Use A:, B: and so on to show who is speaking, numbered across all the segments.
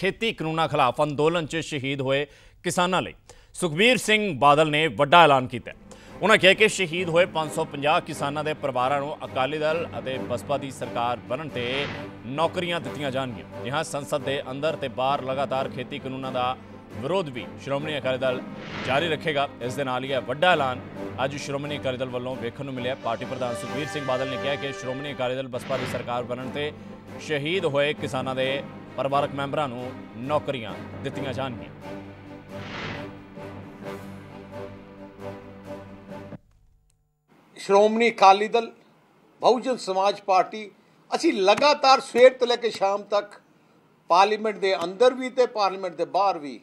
A: ਖੇਤੀ ਕਾਨੂੰਨਾਂ ਖਿਲਾਫ ਅੰਦੋਲਨ 'ਚ ਸ਼ਹੀਦ ਹੋਏ ਕਿਸਾਨਾਂ ਲਈ ਸੁਖਬੀਰ ਸਿੰਘ ਬਾਦਲ ਨੇ ਵੱਡਾ ਐਲਾਨ ਕੀਤਾ ਉਹਨਾਂ ਕਿਹਾ ਕਿ ਸ਼ਹੀਦ ਹੋਏ 550 ਕਿਸਾਨਾਂ ਦੇ ਪਰਿਵਾਰਾਂ ਨੂੰ ਅਕਾਲੀ ਦਲ ਅਤੇ ਬਸਪਾ ਦੀ ਸਰਕਾਰ ਬਣਨ ਤੇ ਨੌਕਰੀਆਂ ਦਿੱਤੀਆਂ ਜਾਣਗੀਆਂ ਜਿਹਾਂ ਸੰਸਦ ਦੇ ਅੰਦਰ ਤੇ ਬਾਹਰ ਲਗਾਤਾਰ ਖੇਤੀ ਕਾਨੂੰਨਾਂ ਦਾ ਵਿਰੋਧ ਵੀ ਸ਼੍ਰੋਮਣੀ ਅਕਾਲੀ ਦਲ ਜਾਰੀ ਰੱਖੇਗਾ ਇਸ ਦੇ ਨਾਲ ਹੀ ਇਹ ਵੱਡਾ ਐਲਾਨ ਅੱਜ ਸ਼੍ਰੋਮਣੀ ਅਕਾਲੀ ਦਲ ਵੱਲੋਂ ਵੇਖਣ ਨੂੰ ਮਿਲਿਆ ਪਾਰਟੀ ਪ੍ਰਧਾਨ ਸੁਖਬੀਰ ਸਿੰਘ ਬਾਦਲ ਨੇ ਕਿਹਾ ਕਿ ਸ਼੍ਰੋਮਣੀ ਅਕਾਲੀ ਦਲ ਬਸਪਾ ਦੀ ਸਰਕਾਰ ਬਣਨ ਤੇ ਸ਼ਹੀਦ ਹੋਏ ਕਿਸਾਨਾਂ ਦੇ ਪਰਿਵਾਰਕ ਮੈਂਬਰਾਂ ਨੂੰ ਨੌਕਰੀਆਂ ਦਿੱਤੀਆਂ ਜਾਣਗੀਆਂ
B: ਸ਼੍ਰੋਮਣੀ ਅਕਾਲੀ ਦਲ ਬਹੁਜਨ ਸਮਾਜ ਪਾਰਟੀ ਅਸੀਂ ਲਗਾਤਾਰ ਸਵੇਰ ਤੋਂ ਲੈ ਕੇ ਸ਼ਾਮ ਤੱਕ ਪਾਰਲੀਮੈਂਟ ਦੇ ਅੰਦਰ ਵੀ ਤੇ ਪਾਰਲੀਮੈਂਟ ਦੇ ਬਾਹਰ ਵੀ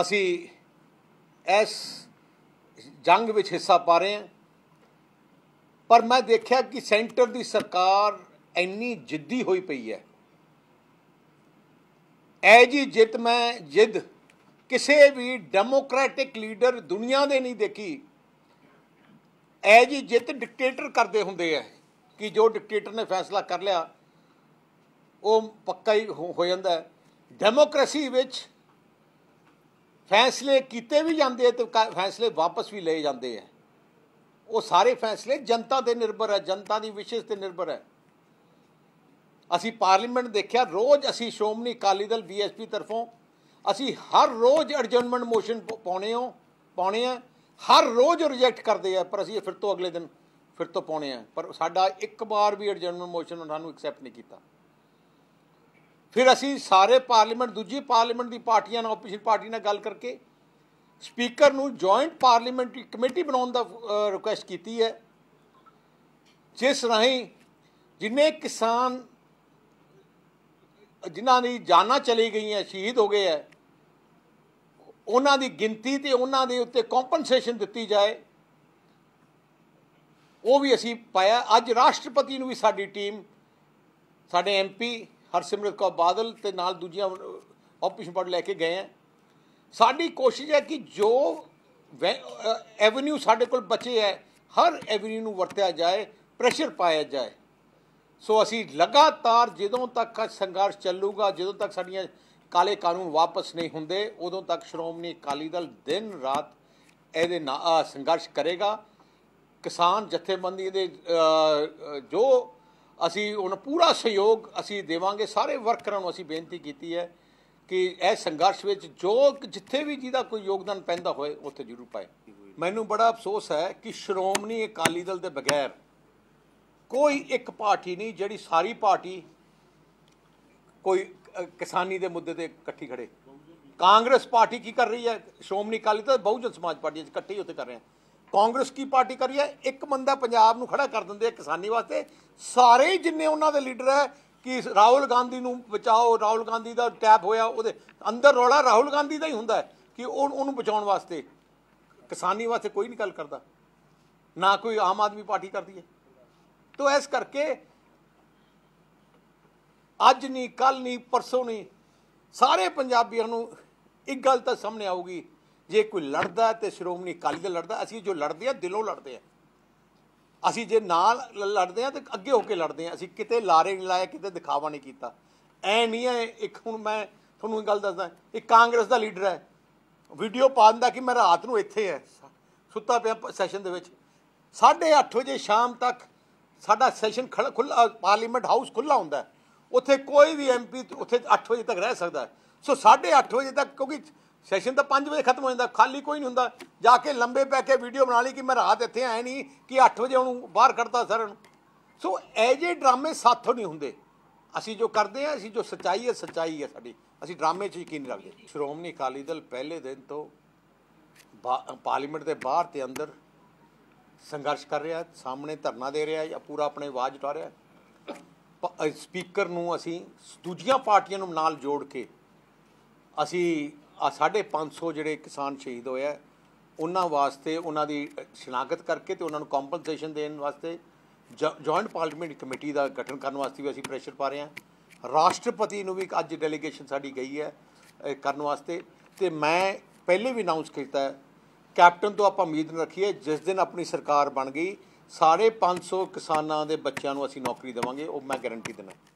B: ਅਸੀਂ ਇਸ ਜੰਗ ਵਿੱਚ ਹਿੱਸਾ ਪਾ ਰਹੇ ਹਾਂ ਪਰ ਮੈਂ ਦੇਖਿਆ ਕਿ ਸੈਂਟਰ ਦੀ ਸਰਕਾਰ ਇੰਨੀ ਜਿੱਦੀ ਹੋਈ ਪਈ ਹੈ ਐ ਜੀ ਜਿੱਤ ਮੈਂ ਜਿੱਦ ਕਿਸੇ ਵੀ ਡੈਮੋਕ੍ਰੈਟਿਕ ਲੀਡਰ ਦੁਨੀਆ ਦੇ ਨਹੀਂ ਦੇਖੀ ਐ ਜੀ ਜਿੱਤ ਡਿਕਟੇਟਰ ਕਰਦੇ ਹੁੰਦੇ ਆ ਕਿ ਜੋ ਡਿਕਟੇਟਰ ਨੇ ਫੈਸਲਾ ਕਰ ਲਿਆ ਉਹ ਪੱਕਾ ਹੀ ਹੋ ਜਾਂਦਾ ਹੈ ਡੈਮੋਕ੍ਰੇਸੀ ਵਿੱਚ ਫੈਸਲੇ ਕੀਤੇ ਵੀ ਜਾਂਦੇ ਤੇ ਫੈਸਲੇ ਵਾਪਸ ਵੀ ਲਏ ਜਾਂਦੇ ਆ ਉਹ ਸਾਰੇ ਫੈਸਲੇ ਜਨਤਾ ਤੇ ਨਿਰਭਰ ਹੈ ਜਨਤਾ ਦੀ ਵਿਸ਼ੇਸ਼ ਤੇ ਨਿਰਭਰ ਹੈ ਅਸੀਂ ਪਾਰਲੀਮੈਂਟ ਦੇਖਿਆ ਰੋਜ਼ ਅਸੀਂ ਸ਼ੋਮਨੀ ਅਕਾਲੀ ਦਲ ਬੀਐਸਪੀ ਤਰਫੋਂ ਅਸੀਂ ਹਰ ਰੋਜ਼ ਐਡਜਰਨਮੈਂਟ ਮੋਸ਼ਨ ਪਾਉਣੇ ਹੋ ਪਾਉਣੇ ਆ ਹਰ ਰੋਜ਼ ਰਿਜੈਕਟ ਕਰਦੇ ਆ ਪਰ ਅਸੀਂ ਫਿਰ ਤੋਂ ਅਗਲੇ ਦਿਨ ਫਿਰ ਤੋਂ ਪਾਉਣੇ ਆ ਪਰ ਸਾਡਾ ਇੱਕ ਵਾਰ ਵੀ ਐਡਜਰਨਮੈਂਟ ਮੋਸ਼ਨ ਉਹਨਾਂ ਨੂੰ ਐਕਸੈਪਟ ਨਹੀਂ ਕੀਤਾ ਫਿਰ ਅਸੀਂ ਸਾਰੇ ਪਾਰਲੀਮੈਂਟ ਦੂਜੀ ਪਾਰਲੀਮੈਂਟ ਦੀ ਪਾਰਟੀਆਂ ਨਾਲ ਆਪੋਜੀਸ਼ਨ ਪਾਰਟੀ ਨਾਲ ਗੱਲ ਕਰਕੇ ਸਪੀਕਰ ਨੂੰ ਜੁਆਇੰਟ ਪਾਰਲੀਮੈਂਟਰੀ ਕਮੇਟੀ ਬਣਾਉਣ ਦਾ ਰਿਕੁਐਸਟ ਕੀਤੀ ਹੈ ਜਿਸ ਰਾਹੀਂ ਜਿੰਨੇ ਕਿਸਾਨ ਜਿਨ੍ਹਾਂ ਦੀ ਜਾਨਾਂ ਚਲੀ ਗਈਆਂ ਸ਼ਹੀਦ ਹੋ ਗਏ ਐ ਉਹਨਾਂ ਦੀ ਗਿਣਤੀ ਤੇ ਉਹਨਾਂ ਦੇ ਉੱਤੇ ਕੰਪਨਸੇਸ਼ਨ ਦਿੱਤੀ ਜਾਏ ਉਹ ਵੀ ਅਸੀਂ ਪਾਇਆ ਅੱਜ ਰਾਸ਼ਟਰਪਤੀ ਨੂੰ ਵੀ ਸਾਡੀ ਟੀਮ ਸਾਡੇ ਐਮਪੀ ਹਰਸਿਮਰਤ ਕੌਰ ਬਾਦਲ ਤੇ ਨਾਲ ਦੂਜੀਆਂ ਆਪਸ਼ਨ ਬੋਰਡ ਲੈ ਕੇ ਗਏ ਆ ਸਾਡੀ ਕੋਸ਼ਿਸ਼ ਹੈ ਕਿ ਜੋ ਐਵਨਿਊ ਸਾਡੇ ਕੋਲ ਬਚੇ ਹੈ ਹਰ ਐਵਨਿਊ ਨੂੰ ਵਰਤਿਆ ਜਾਏ ਪ੍ਰੈਸ਼ਰ ਪਾਇਆ ਜਾਏ ਸੋ ਅਸੀਂ ਲਗਾਤਾਰ ਜਦੋਂ ਤੱਕ ਸੰਘਰਸ਼ ਚੱਲੂਗਾ ਜਦੋਂ ਤੱਕ ਸਾਡੀਆਂ ਕਾਲੇ ਕਾਨੂੰਨ ਵਾਪਸ ਨਹੀਂ ਹੁੰਦੇ ਉਦੋਂ ਤੱਕ ਸ਼੍ਰੋਮਣੀ ਅਕਾਲੀ ਦਲ ਦਿਨ ਰਾਤ ਇਹਦੇ ਨਾਲ ਸੰਘਰਸ਼ ਕਰੇਗਾ ਕਿਸਾਨ ਜਥੇਬੰਦੀ ਦੇ ਜੋ ਅਸੀਂ ਉਹਨਾਂ ਪੂਰਾ ਸਹਿਯੋਗ ਅਸੀਂ ਦੇਵਾਂਗੇ ਸਾਰੇ ਵਰਕਰਾਂ ਨੂੰ ਅਸੀਂ ਬੇਨਤੀ ਕੀਤੀ ਹੈ ਕਿ ਇਹ ਸੰਘਰਸ਼ ਵਿੱਚ ਜੋ ਜਿੱਥੇ ਵੀ ਜਿਹਦਾ ਕੋਈ ਯੋਗਦਾਨ ਪੈਂਦਾ ਹੋਏ ਉੱਥੇ ਜ਼ਰੂਰ ਪਾਏ ਮੈਨੂੰ ਬੜਾ ਅਫਸੋਸ ਹੈ ਕਿ ਸ਼੍ਰੋਮਣੀ ਅਕਾਲੀ ਦਲ ਦੇ ਬਗੈਰ ਕੋਈ ਇੱਕ ਪਾਰਟੀ ਨਹੀਂ ਜਿਹੜੀ ਸਾਰੀ ਪਾਰਟੀ ਕੋਈ ਕਿਸਾਨੀ ਦੇ ਮੁੱਦੇ ਤੇ ਇਕੱਠੀ ਖੜੇ ਕਾਂਗਰਸ ਪਾਰਟੀ ਕੀ ਕਰ ਰਹੀ ਹੈ ਸ਼ੋਮਨੀ ਕਾਲੀ ਤਾਂ ਬਹੁਜਨ ਸਮਾਜ ਪਾਰਟੀ ਅੱਜ ਇਕੱਠੇ ਉੱਤੇ ਕਰ ਰਹੇ ਆ ਕਾਂਗਰਸ ਕੀ ਪਾਰਟੀ ਕਰ ਰਹੀ ਹੈ ਇੱਕ ਬੰਦਾ ਪੰਜਾਬ ਨੂੰ ਖੜਾ ਕਰ ਦਿੰਦੇ ਆ ਕਿਸਾਨੀ ਵਾਸਤੇ ਸਾਰੇ ਜਿੰਨੇ ਉਹਨਾਂ ਦੇ ਲੀਡਰ ਹੈ ਕਿ ਰਾਹੁਲ ਗਾਂਧੀ ਨੂੰ ਬਚਾਓ ਰਾਹੁਲ ਗਾਂਧੀ ਦਾ ਟੈਪ ਹੋਇਆ ਉਹਦੇ ਅੰਦਰ ਰੌਲਾ ਰਾਹੁਲ ਗਾਂਧੀ ਦਾ ਹੀ ਹੁੰਦਾ ਹੈ ਕਿ ਉਹ ਉਹਨੂੰ ਬਚਾਉਣ ਵਾਸਤੇ ਕਿਸਾਨੀ ਵਾਸਤੇ ਕੋਈ ਨਹੀਂ ਗੱਲ ਕਰਦਾ ਨਾ ਕੋਈ ਆਮ ਆਦਮੀ ਪਾਰਟੀ ਕਰਦੀ ਹੈ ਤੋ ਇਸ ਕਰਕੇ ਅੱਜ ਨਹੀਂ ਕੱਲ ਨਹੀਂ ਪਰਸੋਂ ਨਹੀਂ ਸਾਰੇ ਪੰਜਾਬੀਆਂ ਨੂੰ ਇੱਕ ਗੱਲ ਤਾਂ ਸਾਹਮਣੇ ਆਊਗੀ ਜੇ ਕੋਈ ਲੜਦਾ ਤੇ ਸ਼੍ਰੋਮਣੀ ਅਕਾਲੀ ਦਲ ਲੜਦਾ ਅਸੀਂ ਜੋ ਲੜਦੇ ਆ ਦਿਲੋਂ ਲੜਦੇ ਆ ਅਸੀਂ ਜੇ ਨਾਲ ਲੜਦੇ ਆ ਤੇ ਅੱਗੇ ਹੋ ਕੇ ਲੜਦੇ ਆ ਅਸੀਂ ਕਿਤੇ ਲਾਰੇ ਨਹੀਂ ਲਾਇਆ ਕਿਤੇ ਦਿਖਾਵਾ ਨਹੀਂ ਕੀਤਾ ਐ ਨਹੀਂ ਐ ਇੱਕ ਹੁਣ ਮੈਂ ਤੁਹਾਨੂੰ ਇਹ ਗੱਲ ਦੱਸਦਾ ਇੱਕ ਕਾਂਗਰਸ ਦਾ ਲੀਡਰ ਹੈ ਵੀਡੀਓ ਪਾਉਂਦਾ ਕਿ ਮੈਂ ਰਾਤ ਨੂੰ ਇੱਥੇ ਐ ਸੁੱਤਾ ਪਿਆ ਸੈਸ਼ਨ ਦੇ ਵਿੱਚ 8:30 ਵਜੇ ਸ਼ਾਮ ਤੱਕ ਸਾਡਾ ਸੈਸ਼ਨ ਖੁੱਲਾ ਪਾਰਲੀਮੈਂਟ ਹਾਊਸ ਖੁੱਲਾ ਹੁੰਦਾ ਉੱਥੇ ਕੋਈ ਵੀ ਐਮਪੀ ਉੱਥੇ 8 ਵਜੇ ਤੱਕ ਰਹਿ ਸਕਦਾ ਸੋ 8:30 ਵਜੇ ਤੱਕ ਕਿਉਂਕਿ ਸੈਸ਼ਨ ਤਾਂ 5 ਵਜੇ ਖਤਮ ਹੋ ਜਾਂਦਾ ਖਾਲੀ ਕੋਈ ਨਹੀਂ ਹੁੰਦਾ ਜਾ ਕੇ ਲੰਬੇ ਪੈ ਕੇ ਵੀਡੀਓ ਬਣਾ ਲਈ ਕਿ ਮੈਂ ਰਾਤ ਇੱਥੇ ਆਇਆ ਨਹੀਂ ਕਿ 8 ਵਜੇ ਉਹਨੂੰ ਬਾਹਰ ਕੱਢਦਾ ਸਰ ਸੋ ਐਜੇ ਡਰਾਮੇ ਸਾਥੋਂ ਨਹੀਂ ਹੁੰਦੇ ਅਸੀਂ ਜੋ ਕਰਦੇ ਆ ਅਸੀਂ ਜੋ ਸਚਾਈ ਹੈ ਸਚਾਈ ਹੈ ਸਾਡੀ ਅਸੀਂ ਡਰਾਮੇ 'ਚ ਯਕੀਨ ਰੱਖਦੇ ਸ਼੍ਰੋਮਣੀ ਅਕਾਲੀ ਦਲ ਪਹਿਲੇ ਦਿਨ ਤੋਂ ਪਾਰਲੀਮੈਂਟ ਦੇ ਬਾਹਰ ਤੇ ਅੰਦਰ ਸੰਘਰਸ਼ ਕਰ ਰਿਹਾ ਸਾਹਮਣੇ ਧਰਨਾ ਦੇ ਰਿਹਾ ਜਾਂ ਪੂਰਾ ਆਪਣੇ ਆਵਾਜ਼ ਉਠਾ ਰਿਹਾ ਸਪੀਕਰ ਨੂੰ ਅਸੀਂ ਦੂਜੀਆਂ ਪਾਰਟੀਆਂ ਨੂੰ ਨਾਲ ਜੋੜ ਕੇ ਅਸੀਂ ਆ 550 ਜਿਹੜੇ ਕਿਸਾਨ ਸ਼ਹੀਦ ਹੋਇਆ ਉਹਨਾਂ ਵਾਸਤੇ ਉਹਨਾਂ ਦੀ ਸ਼ਨਾਖਤ ਕਰਕੇ ਤੇ ਉਹਨਾਂ ਨੂੰ ਕੰਪਨਸੇਸ਼ਨ ਦੇਣ ਵਾਸਤੇ ਜੁਆਇੰਟ ਪਾਰਲੀਮੈਂਟ ਕਮੇਟੀ ਦਾ ਗਠਨ ਕਰਨ ਵਾਸਤੇ ਵੀ ਅਸੀਂ ਪ੍ਰੈਸ਼ਰ ਪਾ ਰਹੇ ਹਾਂ ਰਾਸ਼ਟਰਪਤੀ ਨੂੰ ਵੀ ਅੱਜ ਡੈਲੀਗੇਸ਼ਨ ਸਾਡੀ ਗਈ ਹੈ ਕਰਨ ਵਾਸਤੇ ਤੇ ਮੈਂ ਪਹਿਲੇ ਵੀ ਅਨਾਉਂਸ ਕੀਤਾ ਹੈ ਕੈਪਟਨ ਤੋਂ ਆਪਾਂ ਉਮੀਦ ਨਾ ਰੱਖੀਏ ਜਿਸ ਦਿਨ ਆਪਣੀ ਸਰਕਾਰ ਬਣ ਗਈ ਸਾਰੇ 500 ਕਿਸਾਨਾਂ ਦੇ ਬੱਚਿਆਂ ਨੂੰ ਅਸੀਂ ਨੌਕਰੀ ਦੇਵਾਂਗੇ ਉਹ ਮੈਂ ਗਾਰੰਟੀ ਦਿੰਦਾ